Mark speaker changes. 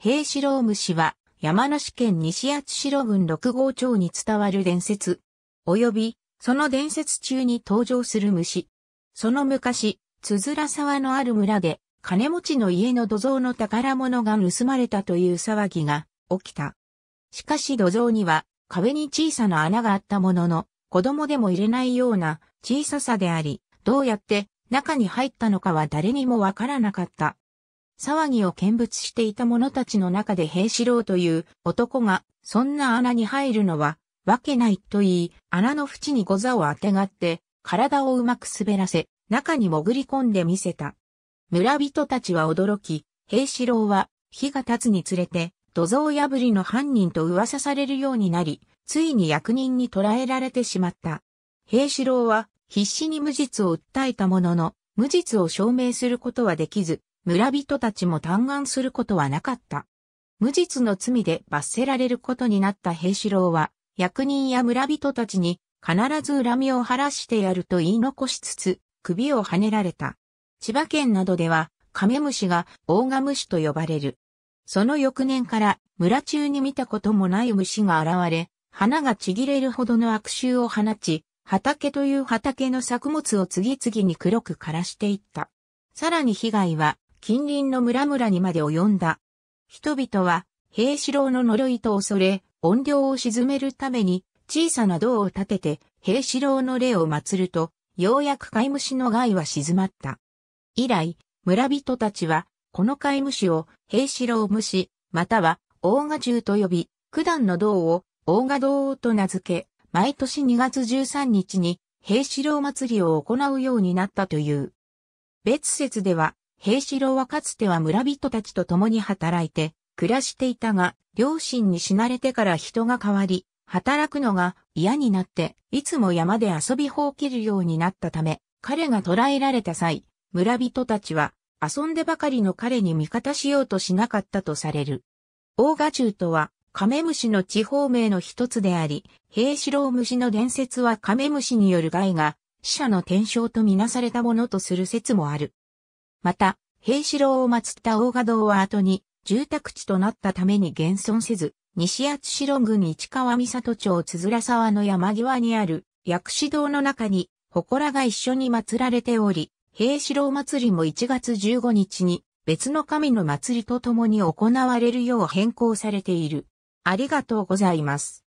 Speaker 1: 平四郎虫は山梨県西八代郡六号町に伝わる伝説、及びその伝説中に登場する虫。その昔、津づ沢のある村で金持ちの家の土蔵の宝物が盗まれたという騒ぎが起きた。しかし土蔵には壁に小さな穴があったものの子供でも入れないような小ささであり、どうやって中に入ったのかは誰にもわからなかった。騒ぎを見物していた者たちの中で平四郎という男が、そんな穴に入るのは、わけないと言い、穴の縁にござをあてがって、体をうまく滑らせ、中に潜り込んでみせた。村人たちは驚き、平四郎は、日が経つにつれて、土蔵破りの犯人と噂されるようになり、ついに役人に捕らえられてしまった。平四郎は、必死に無実を訴えたものの、無実を証明することはできず、村人たちも嘆願することはなかった。無実の罪で罰せられることになった平四郎は、役人や村人たちに必ず恨みを晴らしてやると言い残しつつ、首をはねられた。千葉県などでは、カメムシが大ガムシと呼ばれる。その翌年から村中に見たこともない虫が現れ、花がちぎれるほどの悪臭を放ち、畑という畑の作物を次々に黒く枯らしていった。さらに被害は近隣の村々にまで及んだ。人々は、平四郎の呪いと恐れ、怨霊を沈めるために、小さな銅を立てて、平四郎の霊を祀ると、ようやく飼い虫の害は静まった。以来、村人たちは、この飼い虫を、平四郎虫、または、大賀獣と呼び、九段の銅を、大賀銅と名付け、毎年2月13日に、平四郎祭りを行うようになったという。別説では、平四郎はかつては村人たちと共に働いて暮らしていたが、両親に死なれてから人が変わり、働くのが嫌になって、いつも山で遊び放うけるようになったため、彼が捕らえられた際、村人たちは遊んでばかりの彼に味方しようとしなかったとされる。大賀中とは、カメムシの地方名の一つであり、平四郎虫の伝説はカメムシによる害が、死者の転生とみなされたものとする説もある。また、平四郎を祀った大賀堂は後に住宅地となったために現存せず、西厚城郡市川三里町つづら沢の山際にある薬師堂の中に、祠が一緒に祀られており、平四郎祭りも1月15日に別の神の祭りと共に行われるよう変更されている。ありがとうございます。